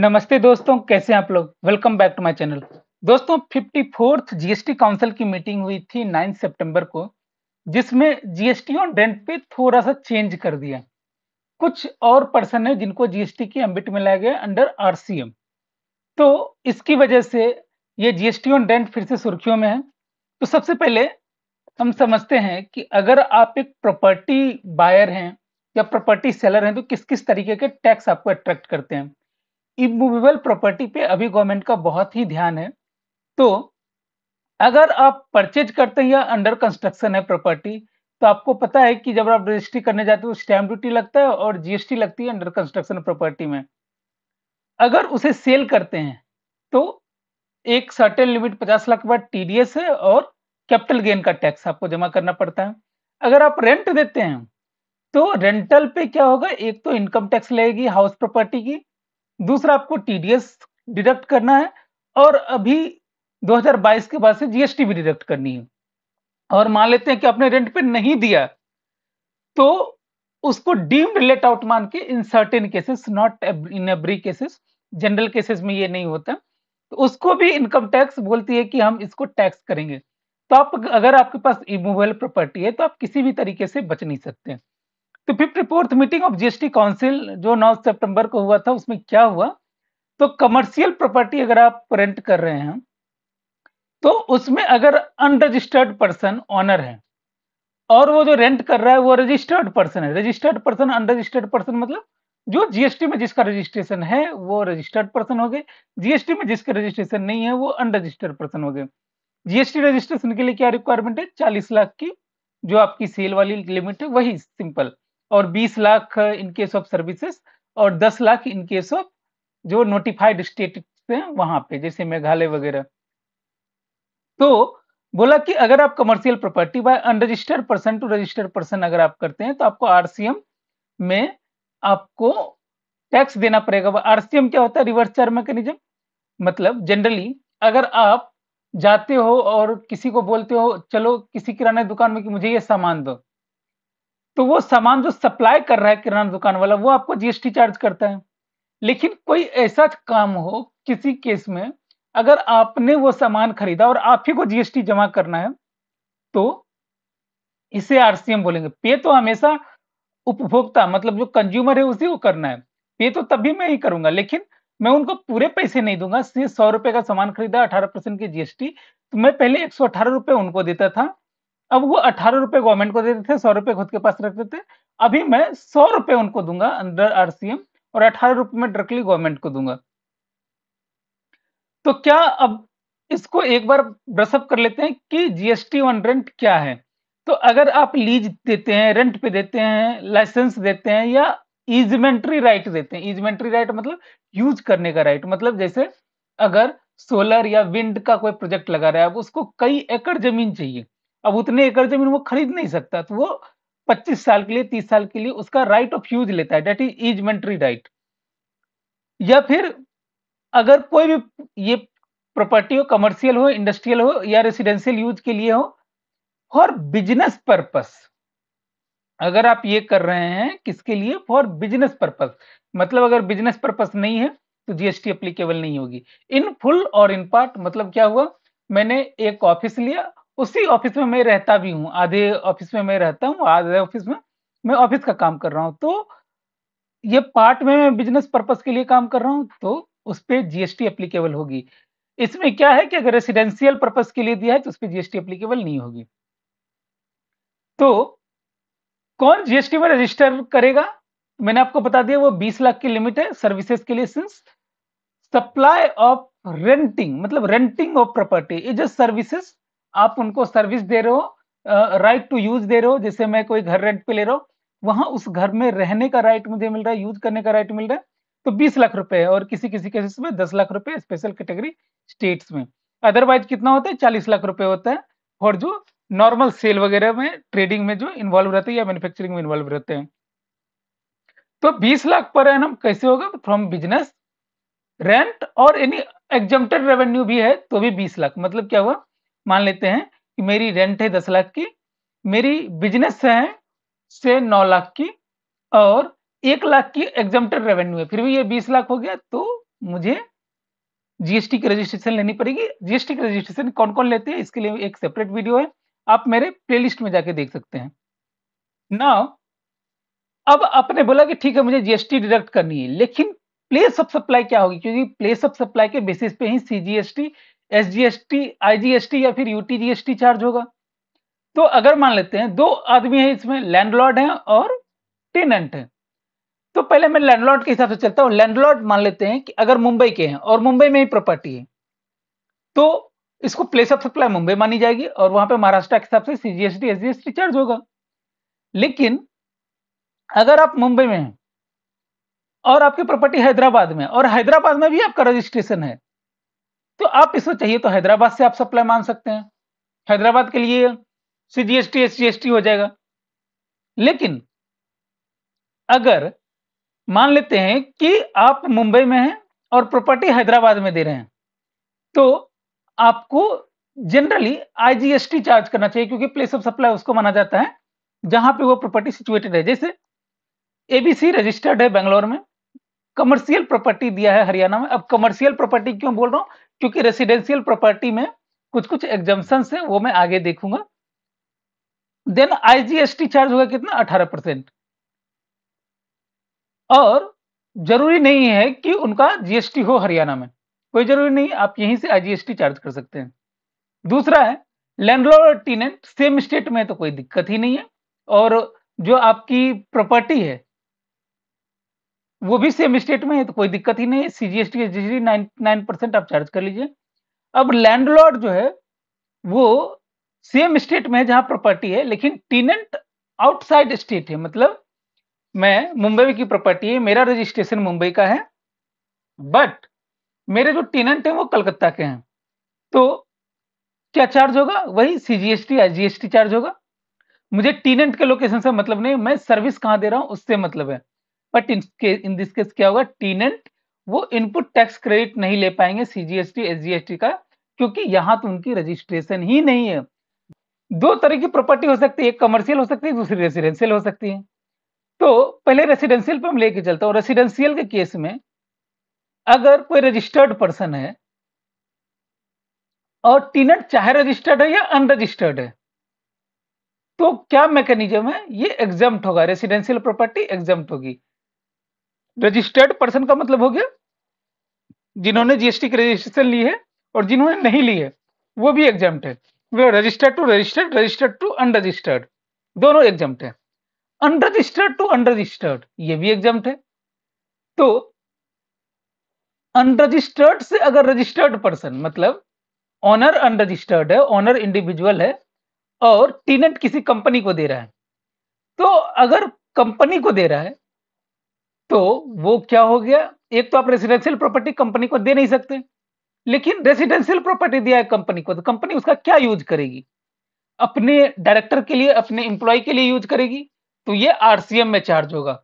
नमस्ते दोस्तों कैसे हैं आप लोग welcome back to my channel दोस्तों फिफ्टी फोर्थ जीएसटी काउंसिल की मीटिंग हुई थी 9 सितंबर को जिसमें जीएसटी ऑन रेंट पे थोड़ा सा चेंज कर दिया कुछ और पर्सन है जिनको जीएसटी की एम्बिट में लाया गया अंडर आरसीएम तो इसकी वजह से ये जीएसटी ऑन रेंट फिर से सुर्खियों में है तो सबसे पहले हम समझते हैं कि अगर आप एक प्रॉपर्टी बायर हैं या प्रॉपर्टी सेलर हैं तो किस किस तरीके के टैक्स आपको अट्रैक्ट करते हैं इमूवेबल प्रॉपर्टी पे अभी गवर्नमेंट का बहुत ही ध्यान है तो अगर आप परचेज करते हैं या अंडर कंस्ट्रक्शन है प्रॉपर्टी तो आपको पता है कि जब आप रजिस्ट्री करने जाते हो स्टैम्प ड्यूटी लगता है और जीएसटी लगती है अंडर कंस्ट्रक्शन प्रॉपर्टी में अगर उसे सेल करते हैं तो एक सर्टेन लिमिट पचास लाख के बाद टीडीएस है और कैपिटल गेन का टैक्स आपको जमा करना पड़ता है अगर आप रेंट देते हैं तो रेंटल पे क्या होगा एक तो इनकम टैक्स लगेगी हाउस प्रॉपर्टी की दूसरा आपको टीडीएस डिडक्ट करना है और अभी 2022 के बाद से जीएसटी भी डिडक्ट करनी है और मान लेते हैं कि आपने रेंट पे नहीं दिया तो उसको डीम्ड लेट आउट मान के in certain cases not in every cases general cases में ये नहीं होता तो उसको भी इनकम टैक्स बोलती है कि हम इसको टैक्स करेंगे तो आप अगर आपके पास इमूवेबल प्रॉपर्टी है तो आप किसी भी तरीके से बच नहीं सकते हैं तो fifty fourth meeting of GST council जो नौ सितंबर को हुआ था उसमें क्या हुआ तो कमर्शियल प्रॉपर्टी अगर आप रेंट कर रहे हैं तो उसमें अगर अनरजिस्टर्ड पर्सन ऑनर है और वो जो रेंट कर रहा है वो रजिस्टर्ड पर्सन है रजिस्टर्ड पर्सन अनरजिस्टर्ड पर्सन मतलब जो जीएसटी में जिसका रजिस्ट्रेशन है वो रजिस्टर्ड पर्सन हो गए जीएसटी में जिसका रजिस्ट्रेशन नहीं है वो अनरजिस्टर्ड पर्सन हो गए जीएसटी रजिस्ट्रेशन के लिए क्या रिक्वायरमेंट है चालीस लाख की जो आपकी सेल वाली लिमिट है वही सिंपल और 20 lakh in case of services और 10 लाख इन केस ऑफ जो नोटिफाइड स्टेट हैं वहां पे जैसे मेघालय वगैरह तो बोला कि अगर आप commercial property by unregistered person to registered person अगर आप करते हैं तो आपको आरसीएम में आपको टैक्स देना पड़ेगा आरसीएम क्या होता है रिवर्स चार मैकेनिज्म मतलब जनरली अगर आप जाते हो और किसी को बोलते हो चलो किसी किराने दुकान में कि मुझे ये सामान दो तो वो सामान जो सप्लाई कर रहा है किराना दुकान वाला वो आपको जीएसटी चार्ज करता है लेकिन कोई ऐसा काम हो किसी केस में अगर आपने वो सामान खरीदा और आप ही को जीएसटी जमा करना है तो इसे आरसीएम बोलेंगे पे तो हमेशा उपभोक्ता मतलब जो कंज्यूमर है उसी को करना है पे तो तभी मैं ही करूंगा लेकिन मैं उनको पूरे पैसे नहीं दूंगा सिर्फ सौ रुपए का सामान खरीदा अठारह परसेंट की जीएसटी तो मैं पहले एक सौ अठारह रुपए उनको देता था अब वो अठारह रुपए गवर्नमेंट को देते थे सौ रुपए खुद के पास रखते थे अभी मैं सौ रुपए उनको दूंगा अंडर आरसीएम और अठारह रुपए में डायरेक्टली गवर्नमेंट को दूंगा तो क्या अब इसको एक बार ब्रसअप कर लेते हैं कि जीएसटी ऑन रेंट क्या है तो अगर आप लीज देते हैं रेंट पे देते हैं लाइसेंस देते हैं या इजमेंट्री राइट देते हैं इजमेंट्री राइट मतलब यूज करने का राइट मतलब जैसे अगर सोलर या विंड का कोई प्रोजेक्ट लगा रहा है अब उसको कई एकड़ जमीन चाहिए अब उतने एकड़ जमीन वो खरीद नहीं सकता तो वो 25 साल के लिए 30 साल के लिए उसका राइट ऑफ यूज लेता है डेट इज इजमेंट्री राइट या फिर अगर कोई भी ये प्रॉपर्टी हो कमर्शियल हो इंडस्ट्रियल हो या रेसिडेंशियल यूज के लिए हो फॉर बिजनेस पर्पस अगर आप ये कर रहे हैं किसके लिए फॉर बिजनेस पर्पस मतलब अगर बिजनेस पर्पस नहीं है तो जीएसटी अप्लीकेबल नहीं होगी इन फुल और इन पार्ट मतलब क्या हुआ मैंने एक ऑफिस लिया उसी ऑफिस में मैं रहता भी हूँ आधे ऑफिस में मैं रहता हूँ आधे ऑफिस में मैं ऑफिस का काम कर रहा हूँ तो ये पार्ट में मैं बिजनेस पर्पज के लिए काम कर रहा हूँ तो उस पर जीएसटी अप्लीकेबल होगी इसमें क्या है कि अगर रेसिडेंशियल पर्पज के लिए दिया है तो उस पर जीएसटी अप्लीकेबल नहीं होगी तो कौन जीएसटी में रजिस्टर करेगा मैंने आपको बता दिया वो 20 लाख की लिमिट है सर्विसेज के लिए सिंस सप्लाई ऑफ रेंटिंग मतलब renting of property is services आप उनको सर्विस दे रहे हो राइट टू यूज दे रहे हो जैसे मैं कोई घर रेंट पे ले रहा हूँ वहां उस घर में रहने का राइट मुझे मिल रहा है यूज करने का राइट मिल रहा है तो बीस लाख रुपए और किसी किसी केसेस में दस लाख रुपए स्पेशल कैटेगरी स्टेट्स में अदरवाइज कितना होता है चालीस लाख रुपए होता है और जो नॉर्मल सेल वगैरह में ट्रेडिंग में जो इन्वॉल्व रहते हैं या मैन्युफैक्चरिंग में इन्वॉल्व रहते हैं तो 20 लाख पर एन कैसे होगा फ्रॉम बिजनेस रेंट और एनी एग्जम्प्टेड रेवेन्यू भी है तो भी बीस लाख मतलब क्या हुआ मान लेते हैं कि मेरी रेंट है दस लाख की मेरी बिजनेस है से नौ लाख की और एक लाख की एग्जाम्प्टेड रेवेन्यू है फिर भी ये बीस लाख हो गया तो मुझे जीएसटी की रजिस्ट्रेशन लेनी पड़ेगी जीएसटी की रजिस्ट्रेशन कौन कौन लेते हैं इसके लिए एक सेपरेट वीडियो है आप मेरे प्लेलिस्ट में जाके देख सकते हैं नाउ अब आपने बोला कि ठीक है मुझे जीएसटी डिडक्ट करनी है लेकिन प्लेस ऑफ सप्लाई क्या होगी क्योंकि प्लेस ऑफ सप्लाई के बेसिस पे ही CGST S G S T I G S T या फिर यूटी चार्ज होगा तो अगर मान लेते हैं दो आदमी है इसमें लैंडलॉर्ड है और टेनेंट है तो पहले मैं लैंडलॉर्ड के हिसाब से चलता हूं लैंडलॉर्ड मान लेते हैं कि अगर मुंबई के हैं और मुंबई में ही प्रॉपर्टी है तो इसको प्लेस ऑफ सप्लाई मुंबई मानी जाएगी और वहां पे महाराष्ट्र के हिसाब से सीजीएसटी एसजीएसटी चार्ज होगा लेकिन अगर आप मुंबई में हैं और आपकी प्रॉपर्टी हैदराबाद में और हैदराबाद में भी आपका रजिस्ट्रेशन है तो आप इसको चाहिए तो हैदराबाद से आप सप्लाई मांग सकते हैं हैदराबाद के लिए सीजीएसटी टी हो जाएगा लेकिन अगर मान लेते हैं कि आप मुंबई में हैं और प्रॉपर्टी हैदराबाद में दे रहे हैं तो आपको जनरली आईजीएसटी चार्ज करना चाहिए क्योंकि प्लेस ऑफ सप्लाई उसको माना जाता है जहां पे वो प्रॉपर्टी सिचुएटेड है जैसे एबीसी रजिस्टर्ड है बेंगलोर में कमर्शियल प्रॉपर्टी दिया है हरियाणा में अब कमर्शियल प्रॉपर्टी क्यों बोल रहा हूँ क्योंकि रेसिडेंशियल प्रॉपर्टी में कुछ कुछ एग्जाम्सन है वो मैं आगे देखूंगा देन आईजीएसटी चार्ज होगा कितना अठारह परसेंट और जरूरी नहीं है कि उनका जीएसटी हो हरियाणा में कोई जरूरी नहीं आप यहीं से आईजीएसटी चार्ज कर सकते हैं दूसरा है लैंडलॉर्ड और टीनेंट सेम स्टेट में तो कोई दिक्कत ही नहीं है और जो आपकी प्रॉपर्टी है वो भी सेम स्टेट में है तो कोई दिक्कत ही नहीं C G S T nine percent आप चार्ज कर लीजिए अब लैंडलॉर्ड जो है वो सेम स्टेट में है जहां प्रॉपर्टी है लेकिन टीनेंट आउटसाइड स्टेट है मतलब मैं मुंबई की प्रॉपर्टी है मेरा रजिस्ट्रेशन मुंबई का है बट मेरे जो टीनेंट है वो कलकत्ता के हैं तो क्या चार्ज होगा वही C G S T I G S T charge होगा मुझे टीनेंट के लोकेशन से मतलब नहीं मैं सर्विस कहाँ दे रहा हूँ उससे मतलब है but in in this case क्या होगा टीनेंट वो इनपुट टैक्स क्रेडिट नहीं ले पाएंगे सीजीएसटी एसजीएसटी का क्योंकि यहां तो उनकी रजिस्ट्रेशन ही नहीं है दो तरह की प्रॉपर्टी हो सकती है एक कमर्शियल हो सकती है दूसरी रेसिडेंशियल हो सकती है तो पहले रेसिडेंशियल पर हम लेके चलता हूँ रेसिडेंशियल के केस में अगर कोई रजिस्टर्ड पर्सन है और टीनेंट चाहे रजिस्टर्ड है या अनरजिस्टर्ड है तो क्या मैकेनिज्म है ये एग्जम्प्ट होगा रेसिडेंशियल प्रॉपर्टी एग्जम्प्ट होगी रजिस्टर्ड पर्सन का मतलब हो गया जिन्होंने जीएसटी की रजिस्ट्रेशन ली है और जिन्होंने नहीं ली है वो भी एग्जाम है वे registered to registered registered to unregistered दोनों एग्जाम है अनरजिस्टर्ड टू अनरजिस्टर्ड ये भी एग्जाम है तो अनरजिस्टर्ड से अगर रजिस्टर्ड पर्सन मतलब ऑनर अनरजिस्टर्ड है ऑनर इंडिविजुअल है और टीनेंट किसी कंपनी को दे रहा है तो अगर कंपनी को दे रहा है तो वो क्या हो गया एक तो आप रेसिडेंशियल प्रॉपर्टी कंपनी को दे नहीं सकते लेकिन रेसिडेंशियल प्रॉपर्टी दिया है कंपनी को तो कंपनी उसका क्या यूज करेगी अपने डायरेक्टर के लिए अपने एम्प्लॉय के लिए यूज करेगी तो ये आरसीएम में चार्ज होगा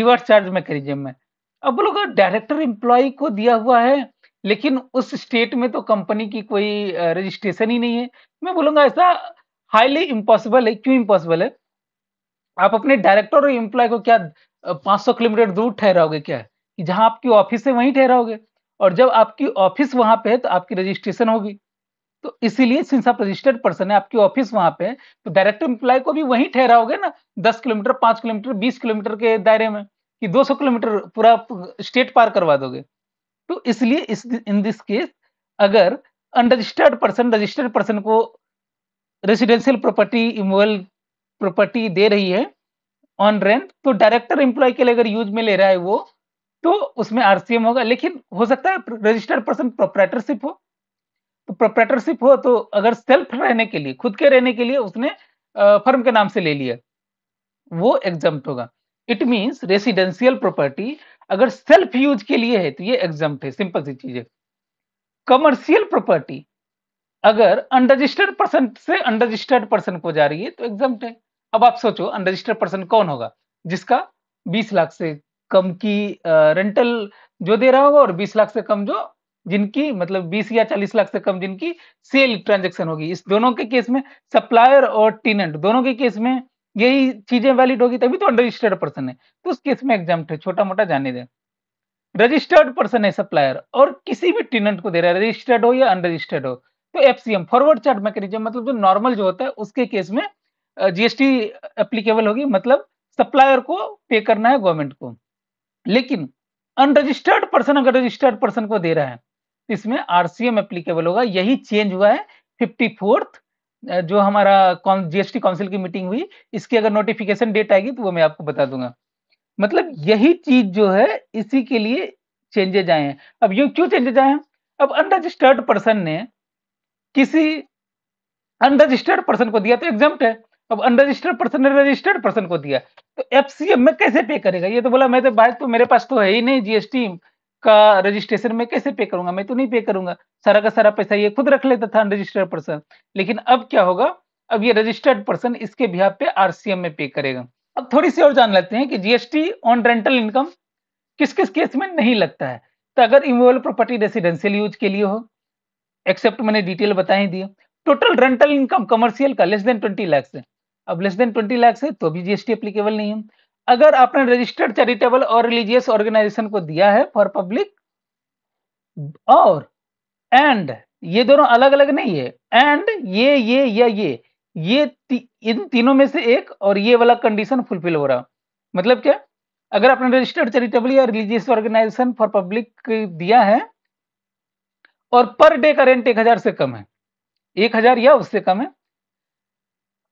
रिवर्स चार्ज मैकेनिज्म में अब बोलोगे डायरेक्टर एम्प्लॉय को दिया हुआ है लेकिन उस स्टेट में तो कंपनी की कोई रजिस्ट्रेशन ही नहीं है मैं बोलूंगा ऐसा हाईली इम्पॉसिबल है क्यों इम्पॉसिबल है आप अपने डायरेक्टर और इम्प्लॉय को क्या 500 किलोमीटर दूर ठहराओगे क्या कि जहां आपकी ऑफिस है वहीं ठहराओगे और जब आपकी ऑफिस वहां पे है तो आपकी रजिस्ट्रेशन होगी तो इसीलिए सिंस आप रजिस्टर्ड पर्सन है आपकी ऑफिस वहां पे है तो डायरेक्ट इम्प्लॉय को भी वहीं ठहराओगे ना दस किलोमीटर पांच किलोमीटर बीस किलोमीटर के दायरे में कि दो सौ किलोमीटर पूरा स्टेट पार करवा दोगे तो इसलिए इस इन दिस केस अगर अनरजिस्टर्ड पर्सन रजिस्टर्ड पर्सन को रेसिडेंशियल प्रॉपर्टी इमोल प्रॉपर्टी दे रही है ऑन रेंट तो डायरेक्टर एम्प्लॉय के लिए अगर यूज में ले रहा है वो तो उसमें आरसीएम होगा लेकिन हो सकता है रजिस्टर्ड पर्सन प्रोपरेटरशिप हो तो प्रोपरेटरशिप हो तो अगर सेल्फ रहने के लिए खुद के रहने के लिए उसने फर्म के नाम से ले लिया वो एग्जाम होगा इट मीन्स रेसिडेंशियल प्रॉपर्टी अगर सेल्फ यूज के लिए है तो ये एग्जाम है सिंपल सी चीज है कमर्शियल प्रॉपर्टी अगर अनरजिस्टर्ड पर्सन से अनरजिस्टर्ड पर्सन को जा रही है तो एग्जाम है अब आप सोचो अनरजिस्टर्ड पर्सन कौन होगा जिसका बीस लाख से कम की रेंटल जो दे रहा होगा और बीस लाख से कम जो जिनकी मतलब बीस या चालीस लाख से कम जिनकी सेल ट्रांजेक्शन होगी इस दोनों के केस में सप्लायर और टीनेंट दोनों के केस में यही चीजें वैलिड होगी तभी तो अनरजिस्टर्ड पर्सन है तो उस केस में एग्जाम छोटा मोटा जाने दें रजिस्टर्ड पर्सन है सप्लायर और किसी भी टीनेंट को दे रहा है रजिस्टर्ड हो या अनरजिस्टर्ड हो तो एफसीएम फॉरवर्ड चार्ट मैकेनिज्म मतलब जो नॉर्मल जो होता है उसके केस में जीएसटी एप्लीकेबल होगी मतलब सप्लायर को पे करना है गवर्नमेंट को लेकिन अनरजिस्टर्ड पर्सन अगर रजिस्टर्ड पर्सन को दे रहा है तो इसमें आरसीएम एप्लीकेबल होगा यही चेंज हुआ है फिफ्टी फोर्थ जो हमारा जीएसटी काउंसिल की मीटिंग हुई इसकी अगर नोटिफिकेशन डेट आएगी तो वो मैं आपको बता दूंगा मतलब यही चीज जो है इसी के लिए चेंजेज आए हैं अब यू क्यों चेंजेज आए हैं अब अनरजिस्टर्ड पर्सन ने किसी अनरजिस्टर्ड पर्सन को दिया तो एग्जाम है अब अनरजिस्टर्ड पर्सन ने रजिस्टर्ड पर्सन को दिया तो एम में कैसे पे करेगा ये तो बोला मैं तो भाई तो मेरे पास तो है ही नहीं जीएसटी का रजिस्ट्रेशन में कैसे पे करूंगा मैं तो नहीं पे करूंगा सारा का सारा पैसा ये खुद रख लेता था अनरजिस्टर्ड पर्सन लेकिन अब क्या होगा अब ये रजिस्टर्ड पर्सन इसके बिहार पे आरसीएम में पे करेगा अब थोड़ी सी और जान लेते हैं कि जीएसटी ऑन रेंटल इनकम किस किस केस में नहीं लगता है तो अगर इमोबल प्रॉपर्टी रेसिडेंशियल यूज के लिए हो एक्सेप्ट मैंने डिटेल बता ही दिया टोटल रेंटल इनकम कमर्शियल का लेस देन ट्वेंटी लैक्स है अब लेस देन ट्वेंटी लैक्स है तो भी जीएसटी अप्लीकेबल नहीं है अगर आपने रजिस्टर्ड चैरिटेबल और रिलीजियस ऑर्गेनाइजेशन को दिया है फॉर पब्लिक और एंड ये दोनों अलग अलग नहीं है एंड ये ये या ये ये ती, इन तीनों में से एक और ये वाला कंडीशन फुलफिल हो रहा मतलब क्या अगर आपने रजिस्टर्ड चैरिटेबल या रिलीजियस ऑर्गेनाइजेशन फॉर पब्लिक दिया है और पर डे का रेंट एक हजार से कम है एक हजार या उससे कम है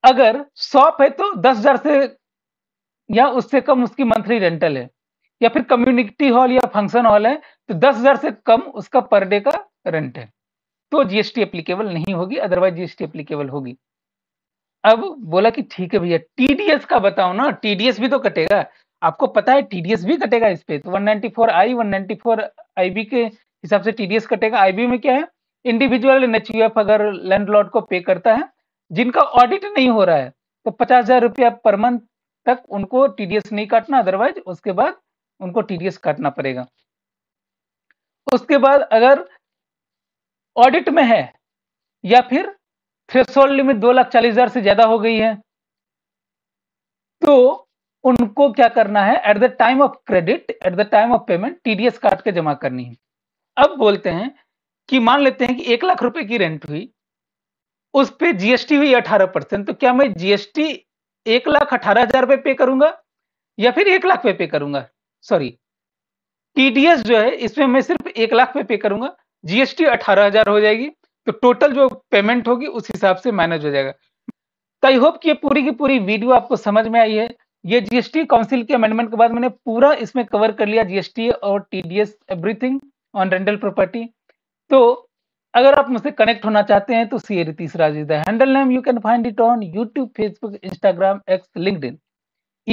अगर शॉप है तो दस हजार से या उससे कम उसकी मंथली रेंटल है या फिर कम्युनिटी हॉल या फंक्शन हॉल है तो दस हजार से कम उसका पर डे का रेंट है तो जीएसटी एप्लीकेबल नहीं होगी अदरवाइज जीएसटी एप्लीकेबल होगी अब बोला कि ठीक है भैया टीडीएस का बताओ ना टीडीएस भी तो कटेगा आपको पता है टीडीएस भी कटेगा इस पे तो 194 आई 194 आईबी के हिसाब से टीडीएस कटेगा आईबी में क्या है इंडिविजुअल एन अगर लैंडलॉर्ड को पे करता है जिनका ऑडिट नहीं हो रहा है तो पचास हजार रुपया पर मंथ तक उनको टीडीएस नहीं काटना अदरवाइज उसके बाद उनको टीडीएस काटना पड़ेगा उसके बाद अगर ऑडिट में है या फिर थ्रेसोल्ड लिमिट दो लाख चालीस हजार से ज्यादा हो गई है तो उनको क्या करना है at the time of credit at the time of payment TDS काट के जमा करनी है अब बोलते हैं कि मान लेते हैं कि एक लाख रुपए की रेंट हुई उस पर जीएसटी हुई अठारह परसेंट तो क्या मैं जीएसटी एक लाख अठारह हजार रुपये पे करूंगा या फिर एक लाख पे पे करूंगा सॉरी टीडीएस जो है इसमें मैं सिर्फ एक लाख पे पे करूंगा जीएसटी अठारह हजार हो जाएगी तो टोटल जो पेमेंट होगी उस हिसाब से मैनेज हो जाएगा तो आई होप कि ये पूरी की पूरी वीडियो आपको समझ में आई है ये जीएसटी काउंसिल के अमेंडमेंट के बाद मैंने पूरा इसमें कवर कर लिया जीएसटी और TDS everything on rental property तो अगर आप मुझसे कनेक्ट होना चाहते हैं तो C Ritish Raj is the handle name you can find it on YouTube Facebook Instagram X link e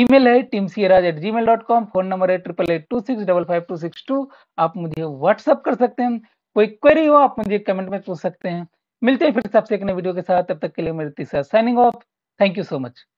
email है team C Raj at gmail dot com phone number है triple eight two six double five two six two आप मुझे WhatsApp कर सकते हैं कोई query हो आप मुझे कमेंट में पूछ सकते हैं मिलते हैं फिर सबसे एक नए वीडियो के साथ तब तक के लिए मेरे तीसरा signing off thank you so much